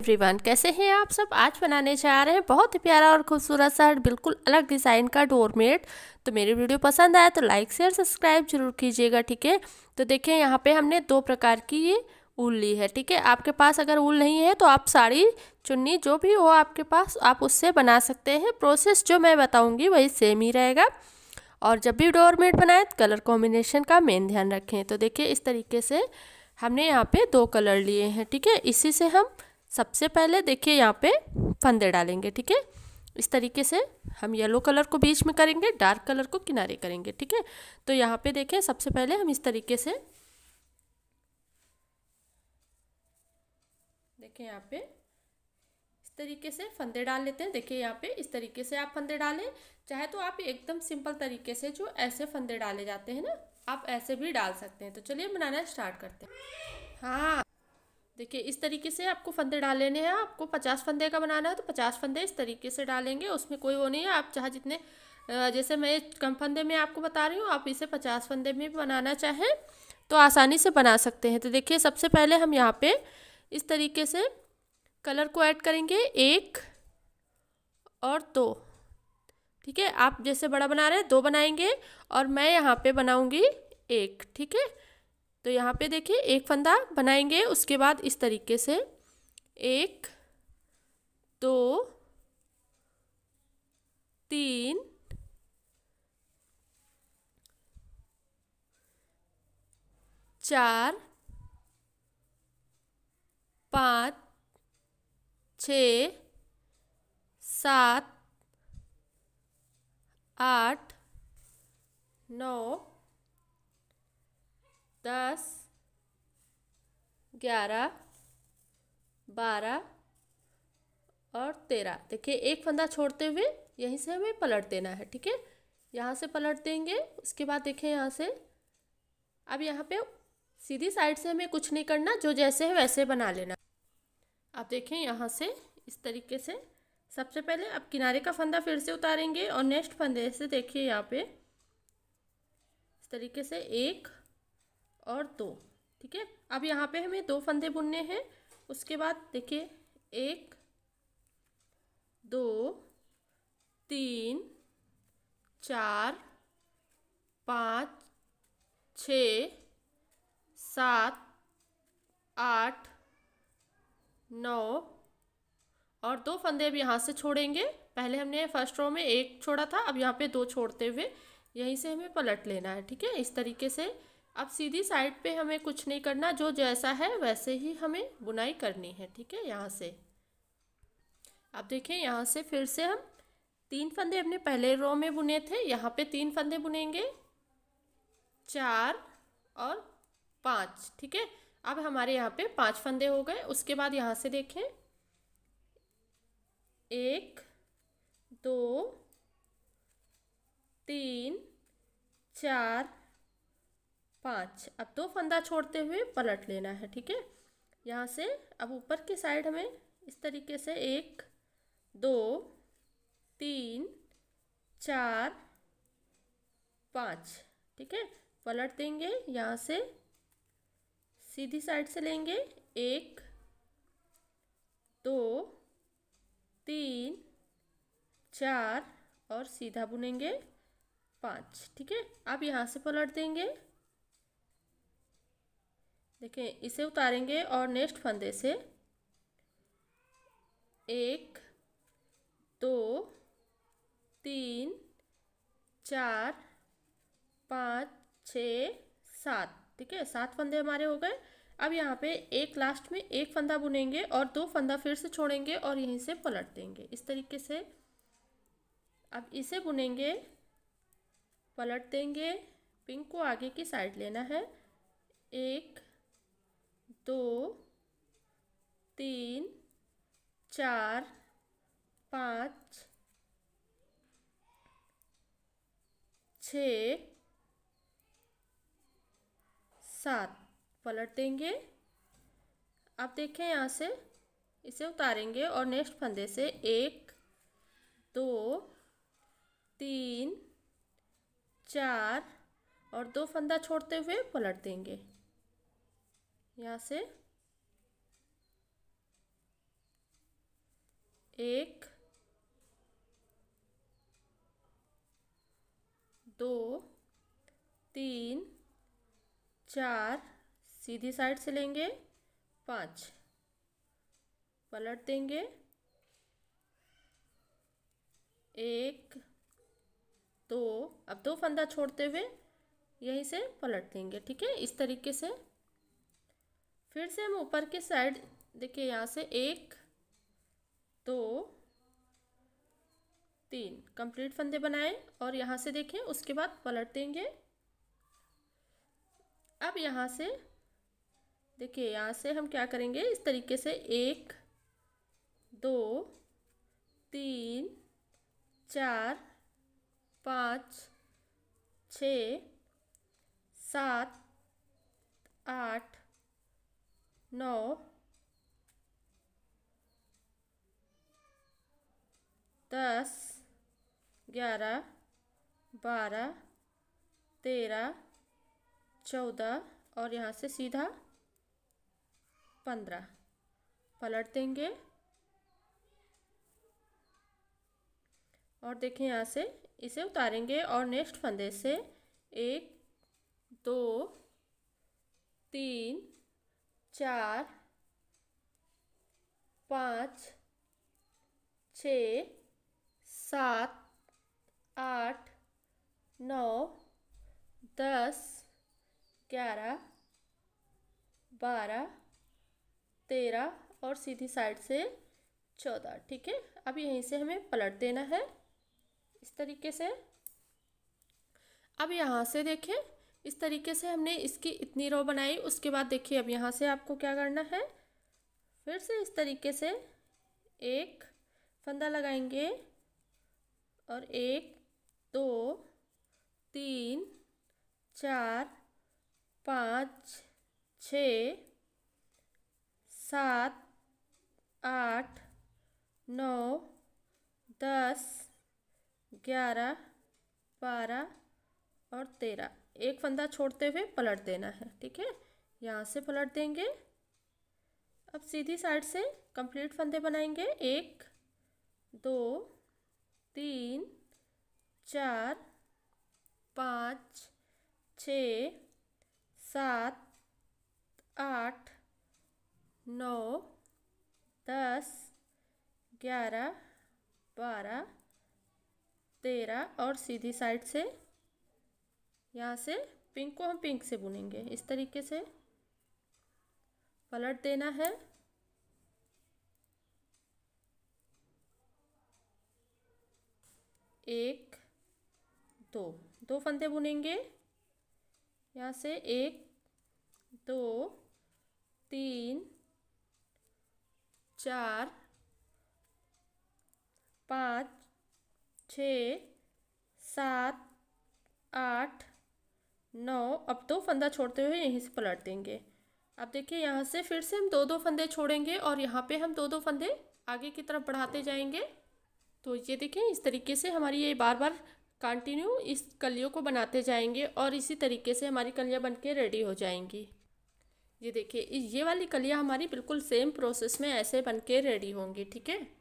everyone कैसे हैं आप सब आज बनाने जा रहे हैं बहुत ही प्यारा और खूबसूरत सा बिल्कुल अलग डिज़ाइन का डोरमेट तो मेरी वीडियो पसंद आया तो लाइक शेयर सब्सक्राइब जरूर कीजिएगा ठीक है तो देखिए यहाँ पे हमने दो प्रकार की ये ऊल ली है ठीक है आपके पास अगर ऊल नहीं है तो आप साड़ी चुन्नी जो भी हो आपके पास आप उससे बना सकते हैं प्रोसेस जो मैं बताऊँगी वही सेम ही रहेगा और जब भी डोरमेट बनाए तो कलर कॉम्बिनेशन का मेन ध्यान रखें तो देखिए इस तरीके से हमने यहाँ पर दो कलर लिए हैं ठीक है इसी से हम सबसे पहले देखिए यहाँ पे फंदे डालेंगे ठीक है इस तरीके से हम येलो कलर को बीच में करेंगे डार्क कलर को किनारे करेंगे ठीक है तो यहाँ पे देखें सबसे पहले हम इस तरीके से देखें यहाँ पे इस तरीके से फंदे डाल लेते हैं देखिए यहाँ पे इस तरीके से आप फंदे डालें चाहे तो आप एकदम सिंपल तरीके से जो ऐसे फंदे डाले जाते हैं ना आप ऐसे भी डाल सकते हैं तो चलिए बनाना स्टार्ट करते हैं हाँ देखिए इस तरीके से आपको फंदे डाल लेने हैं आपको पचास फंदे का बनाना है तो पचास फंदे इस तरीके से डालेंगे उसमें कोई वो नहीं है आप चाहे जितने जैसे मैं कम फंदे में आपको बता रही हूँ आप इसे पचास फंदे में बनाना चाहें तो आसानी से बना सकते हैं तो देखिए सबसे पहले हम यहाँ पे इस तरीके से कलर को ऐड करेंगे एक और दो ठीक है आप जैसे बड़ा बना रहे हैं दो बनाएंगे और मैं यहाँ पे बनाऊँगी एक ठीक है तो यहाँ पे देखिए एक फंदा बनाएंगे उसके बाद इस तरीके से एक दो तीन चार पाँच छ सात आठ नौ दस ग्यारह बारह और तेरह देखिए एक फंदा छोड़ते हुए यहीं से हमें पलट देना है ठीक है यहाँ से पलट देंगे उसके बाद देखिए यहाँ से अब यहाँ पे सीधी साइड से हमें कुछ नहीं करना जो जैसे है वैसे बना लेना आप देखें यहाँ से इस तरीके से सबसे पहले अब किनारे का फंदा फिर से उतारेंगे और नेक्स्ट फंदे से देखिए यहाँ पे इस तरीके से एक और दो ठीक है अब यहाँ पे हमें दो फंदे बुनने हैं उसके बाद देखिए एक दो तीन चार पाँच छ सात आठ नौ और दो फंदे अब यहाँ से छोड़ेंगे पहले हमने फर्स्ट रो में एक छोड़ा था अब यहाँ पे दो छोड़ते हुए यहीं से हमें पलट लेना है ठीक है इस तरीके से अब सीधी साइड पे हमें कुछ नहीं करना जो जैसा है वैसे ही हमें बुनाई करनी है ठीक है यहाँ से अब देखें यहाँ से फिर से हम तीन फंदे हमने पहले रो में बुने थे यहाँ पे तीन फंदे बुनेंगे चार और पाँच ठीक है अब हमारे यहाँ पे पांच फंदे हो गए उसके बाद यहाँ से देखें एक दो तीन चार पाँच अब तो फंदा छोड़ते हुए पलट लेना है ठीक है यहाँ से अब ऊपर की साइड हमें इस तरीके से एक दो तीन चार पाँच ठीक है पलट देंगे यहाँ से सीधी साइड से लेंगे एक दो तीन चार और सीधा बुनेंगे पाँच ठीक है अब यहाँ से पलट देंगे देखें इसे उतारेंगे और नेक्स्ट फंदे से एक दो तीन चार पाँच छ सात ठीक है सात फंदे हमारे हो गए अब यहाँ पे एक लास्ट में एक फंदा बुनेंगे और दो फंदा फिर से छोड़ेंगे और यहीं से पलट देंगे इस तरीके से अब इसे बुनेंगे पलट देंगे पिंक को आगे की साइड लेना है एक दो तीन चार पाँच छ सात पलट देंगे आप देखें यहाँ से इसे उतारेंगे और नेक्स्ट फंदे से एक दो तीन चार और दो फंदा छोड़ते हुए पलट देंगे यहाँ से एक दो तीन चार सीधी साइड से लेंगे पाँच पलट देंगे एक दो अब दो फंदा छोड़ते हुए यहीं से पलट देंगे ठीक है इस तरीके से फिर से हम ऊपर के साइड देखिए यहाँ से एक दो तीन कंप्लीट फंदे बनाए और यहाँ से देखें उसके बाद पलट देंगे अब यहाँ से देखिए यहाँ से हम क्या करेंगे इस तरीके से एक दो तीन चार पाँच छ सात आठ नौ दस ग्यारह बारह तेरह चौदह और यहाँ से सीधा पंद्रह पलट देंगे और देखें यहाँ से इसे उतारेंगे और नेक्स्ट फंदे से एक दो तीन चार पाँच छ सात आठ नौ दस ग्यारह बारह तेरह और सीधी साइड से चौदह ठीक है अब यहीं से हमें पलट देना है इस तरीके से अब यहाँ से देखें इस तरीके से हमने इसकी इतनी रो बनाई उसके बाद देखिए अब यहाँ से आपको क्या करना है फिर से इस तरीके से एक फंदा लगाएंगे और एक दो तीन चार पाँच छ सात आठ नौ दस ग्यारह बारह और तेरह एक फंदा छोड़ते हुए पलट देना है ठीक है यहाँ से पलट देंगे अब सीधी साइड से कंप्लीट फंदे बनाएंगे एक दो तीन चार पाँच छ सात आठ नौ दस ग्यारह बारह तेरह और सीधी साइड से यहाँ से पिंक को हम पिंक से बुनेंगे इस तरीके से पलट देना है एक दो दो फंदे बुनेंगे यहाँ से एक दो तीन चार पाँच छ सात आठ नौ अब दो फंदा छोड़ते हुए यहीं से पलट देंगे अब देखिए यहाँ से फिर से हम दो दो फंदे छोड़ेंगे और यहाँ पे हम दो दो फंदे आगे की तरफ बढ़ाते जाएंगे तो ये देखें इस तरीके से हमारी ये बार बार कंटिन्यू इस कलियों को बनाते जाएंगे और इसी तरीके से हमारी कलियाँ बन के रेडी हो जाएंगी ये देखिए ये वाली कलियाँ हमारी बिल्कुल सेम प्रोसेस में ऐसे बन के रेडी होंगी ठीक है